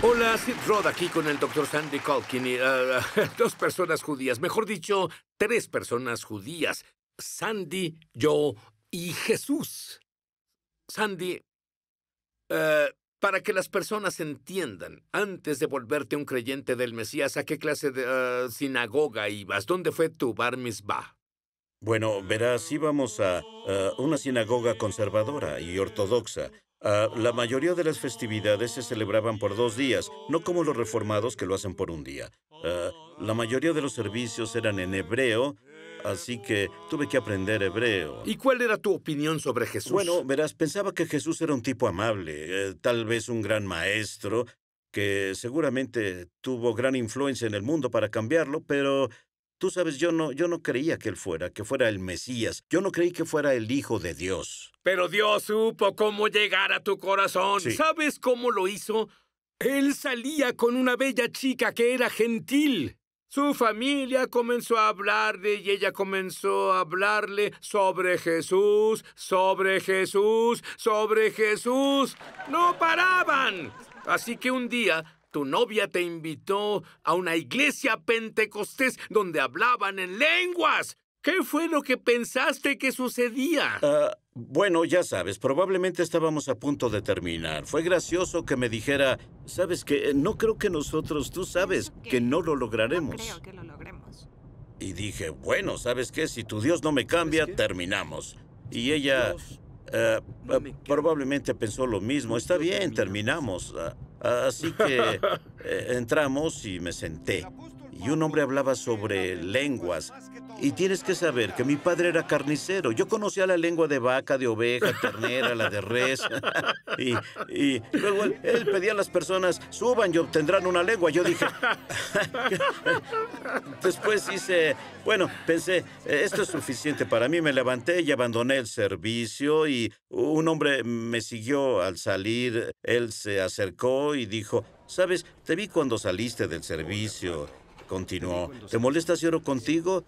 Hola, Sid Rod aquí con el doctor Sandy Calkin y ah, ah, dos personas judías, mejor dicho, tres personas judías, Sandy, yo y Jesús. Sandy, eh, para que las personas entiendan, antes de volverte un creyente del Mesías, ¿a qué clase de ah, sinagoga ibas? ¿Dónde fue tu bar mitzvah? Bueno, verás, íbamos a una sinagoga conservadora y ortodoxa, Ah, la mayoría de las festividades se celebraban por dos días, no como los reformados que lo hacen por un día. Ah, la mayoría de los servicios eran en hebreo, así que tuve que aprender hebreo. ¿Y cuál era tu opinión sobre Jesús? Bueno, verás, pensaba que Jesús era un tipo amable, eh, tal vez un gran maestro, que seguramente tuvo gran influencia en el mundo para cambiarlo, pero Tú sabes, yo no, yo no creía que él fuera, que fuera el Mesías. Yo no creí que fuera el Hijo de Dios. Pero Dios supo cómo llegar a tu corazón. ¿Sabes cómo lo hizo? Él salía con una bella chica que era gentil. Su familia comenzó a hablarle y ella comenzó a hablarle sobre Jesús, sobre Jesús, sobre Jesús. No paraban. Así que un día tu novia te invitó a una iglesia pentecostés donde hablaban en lenguas. ¿Qué fue lo que pensaste que sucedía? Ah, bueno, ya sabes, probablemente estábamos a punto de terminar. Fue gracioso que me dijera, sabes que no creo que nosotros, tú sabes, que, no lo lograremos. No creo que lo logremos. Y dije, bueno, ¿sabes qué? Si tu Dios no me cambia, terminamos. Y ella... Ah, probablemente pensó lo mismo. Está bien, terminamos. Ah, Así que eh, entramos y me senté. Y un hombre hablaba sobre lenguas y tienes que saber que mi padre era carnicero. Yo conocía la lengua de vaca, de oveja, ternera, la de res. y, luego él, él, pedía a las personas, suban y obtendrán una lengua. Yo dije... Después hice... Bueno, pensé, esto es suficiente para mí. Me levanté y abandoné el servicio y un hombre me siguió al salir. Él se acercó y dijo, sabes, te vi cuando saliste del servicio. Continuó, ¿te molesta si oro contigo?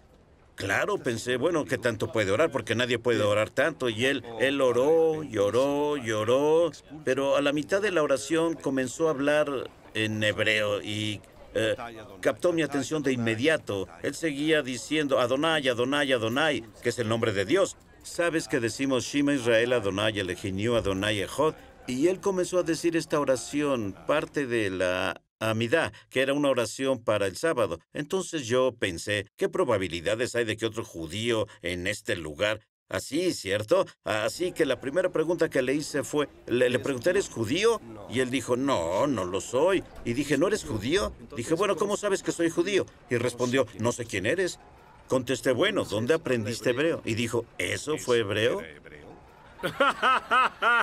Claro, pensé, bueno, ¿qué tanto puede orar? Porque nadie puede orar tanto. Y él, él oró, lloró, lloró. Pero a la mitad de la oración comenzó a hablar en hebreo y eh, captó mi atención de inmediato. Él seguía diciendo, Adonai, Adonai, Adonai, que es el nombre de Dios. Sabes que decimos Shema Israel Adonai eleginió Adonai Ejod. Y él comenzó a decir esta oración, parte de la Amida, que era una oración para el sábado. Entonces yo pensé, ¿qué probabilidades hay de que otro judío en este lugar? Así, ¿cierto? Así que la primera pregunta que le hice fue, le pregunté, ¿eres judío? Y él dijo, no, no lo soy. Y dije, ¿no eres judío? Dije, bueno, ¿cómo sabes que soy judío? Y respondió, no sé quién eres. Contesté, bueno, ¿dónde aprendiste hebreo? Y dijo, ¿eso fue hebreo?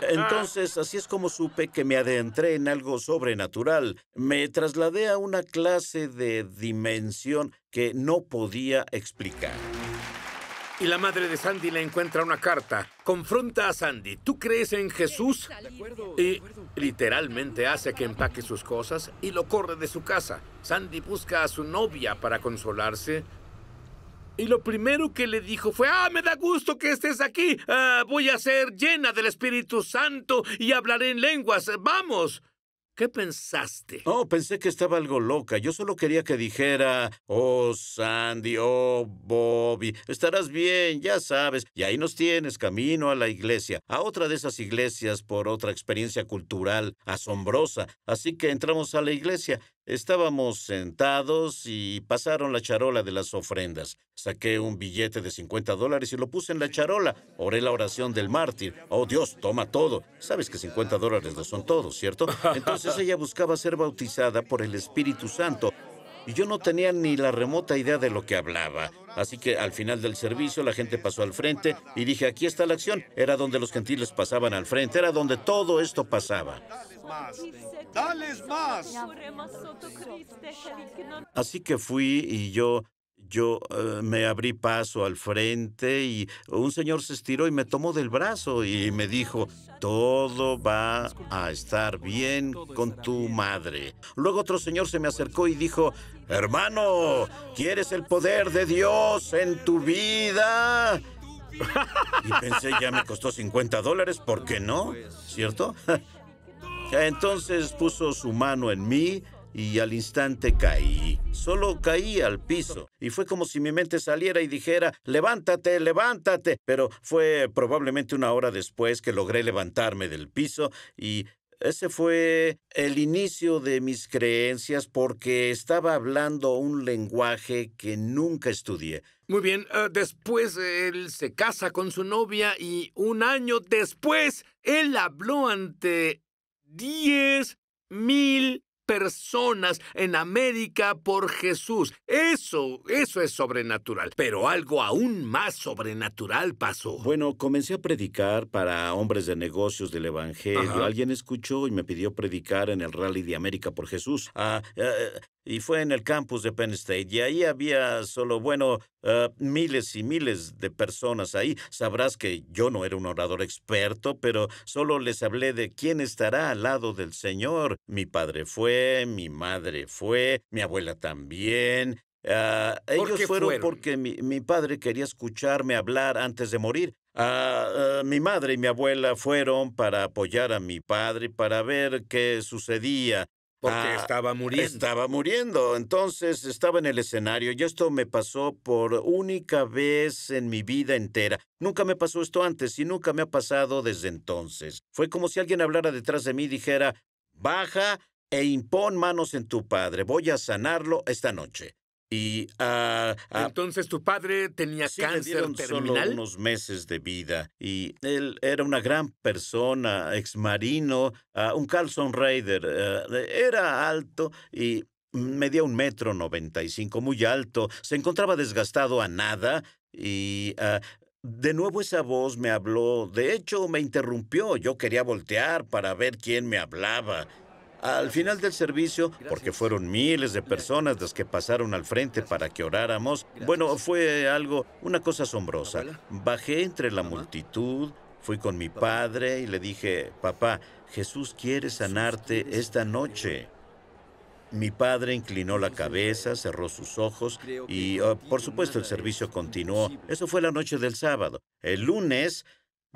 Entonces, así es como supe que me adentré en algo sobrenatural. Me trasladé a una clase de dimensión que no podía explicar. Y la madre de Sandy le encuentra una carta. Confronta a Sandy. ¿Tú crees en Jesús? Y literalmente hace que empaque sus cosas y lo corre de su casa. Sandy busca a su novia para consolarse y lo primero que le dijo fue, ah, me da gusto que estés aquí. Ah, voy a ser llena del Espíritu Santo y hablaré en lenguas. Vamos. ¿Qué pensaste? Oh, pensé que estaba algo loca. Yo solo quería que dijera, oh, Sandy, oh, Bobby, estarás bien, ya sabes. Y ahí nos tienes, camino a la iglesia, a otra de esas iglesias por otra experiencia cultural asombrosa. Así que entramos a la iglesia. Estábamos sentados y pasaron la charola de las ofrendas. Saqué un billete de 50 dólares y lo puse en la charola. Oré la oración del mártir. Oh Dios, toma todo. Sabes que 50 dólares no son todo, ¿cierto? Entonces ella buscaba ser bautizada por el Espíritu Santo. Y yo no tenía ni la remota idea de lo que hablaba. Así que al final del servicio la gente pasó al frente y dije, aquí está la acción. Era donde los gentiles pasaban al frente, era donde todo esto pasaba dales más. Oh Así que fui y yo yo eh, me abrí paso al frente y un señor se estiró y me tomó del brazo y me dijo, todo va a estar bien con tu madre. Luego otro señor se me acercó y dijo, hermano, ¿quieres el poder de Dios en tu vida? Y pensé, ya me costó 50 dólares, ¿por qué no? ¿Cierto? Entonces puso su mano en mí y al instante caí. Solo caí al piso y fue como si mi mente saliera y dijera, levántate, levántate. Pero fue probablemente una hora después que logré levantarme del piso y ese fue el inicio de mis creencias porque estaba hablando un lenguaje que nunca estudié. Muy bien, eh, después él se casa con su novia y un año después él habló ante diez mil personas en América por Jesús. Eso, eso es sobrenatural. Pero algo aún más sobrenatural pasó. Bueno, comencé a predicar para hombres de negocios del Evangelio. Alguien escuchó y me pidió predicar en el Rally de América por Jesús. Ah, eh, y fue en el campus de Penn State. Y ahí había solo, bueno, eh, miles y miles de personas ahí. Sabrás que yo no era un orador experto, pero solo les hablé de quién estará al lado del Señor. Mi padre fue, mi madre fue, mi abuela también. Ah, ellos fueron, porque mi, padre quería escucharme hablar antes de morir. Ah, ah, mi madre y mi abuela fueron para apoyar a mi padre, para ver qué sucedía. Porque estaba muriendo. Estaba muriendo. Entonces estaba en el escenario y esto me pasó por única vez en mi vida entera. Nunca me pasó esto antes y nunca me ha pasado desde entonces. Fue como si alguien hablara detrás de mí y dijera, baja e impón manos en tu padre. Voy a sanarlo esta noche. Y ah, ah, entonces tu padre tenía cáncer terminal. Solo unos meses de vida y él era una gran persona, ex marino, ah, un Carlson Raider. era alto y medía un metro noventa y cinco, muy alto. Se encontraba desgastado a nada y de nuevo esa voz me habló. De hecho me interrumpió. Yo quería voltear para ver quién me hablaba. Al final del servicio, porque fueron miles de personas las que pasaron al frente para que oráramos, bueno, fue algo, una cosa asombrosa. Bajé entre la multitud, fui con mi padre y le dije, papá, Jesús quiere sanarte esta noche. Mi padre inclinó la cabeza, cerró sus ojos y, oh, por supuesto, el servicio continuó. Eso fue la noche del sábado. El lunes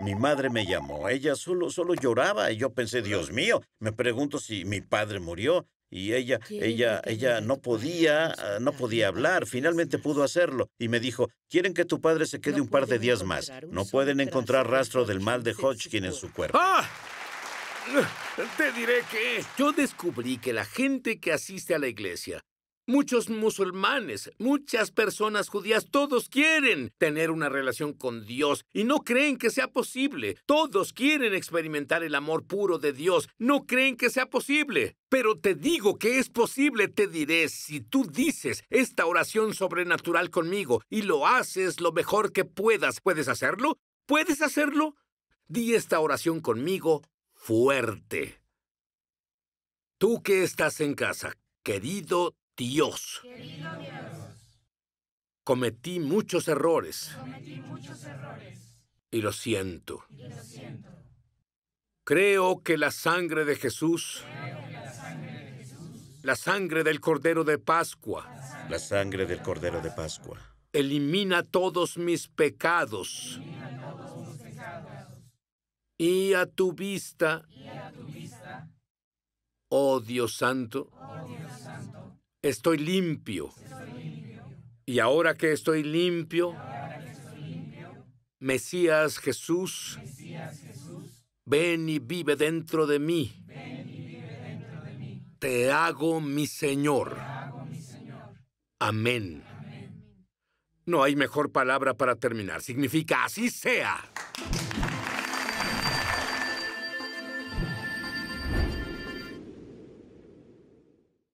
mi madre me llamó, ella solo, solo lloraba y yo pensé, Dios mío, me pregunto si mi padre murió y ella, ella, ella ah, no podía, no podía hablar. Finalmente pudo hacerlo y me dijo, quieren que tu padre se quede un par de días más. No pueden encontrar rastro del mal de Hodgkin en su cuerpo. ¡Ah! Te diré que yo descubrí que la gente que asiste a la iglesia Muchos musulmanes, muchas personas judías, todos quieren tener una relación con Dios y no creen que sea posible. Todos quieren experimentar el amor puro de Dios, no creen que sea posible. Pero te digo que es posible, te diré, si tú dices esta oración sobrenatural conmigo y lo haces lo mejor que puedas, ¿puedes hacerlo? ¿Puedes hacerlo? Di esta oración conmigo fuerte. Tú que estás en casa, querido Dios. Cometí muchos errores. Y lo siento. Creo que la sangre de Jesús. la sangre del Cordero de Pascua. La sangre del Cordero de Pascua. Elimina todos mis pecados. Y a tu vista. Oh Dios santo. Oh estoy limpio. Y ahora que estoy limpio, Mesías Jesús, ven y vive dentro de mí. Te hago mi Señor. Amén. No hay mejor palabra para terminar. Significa así sea.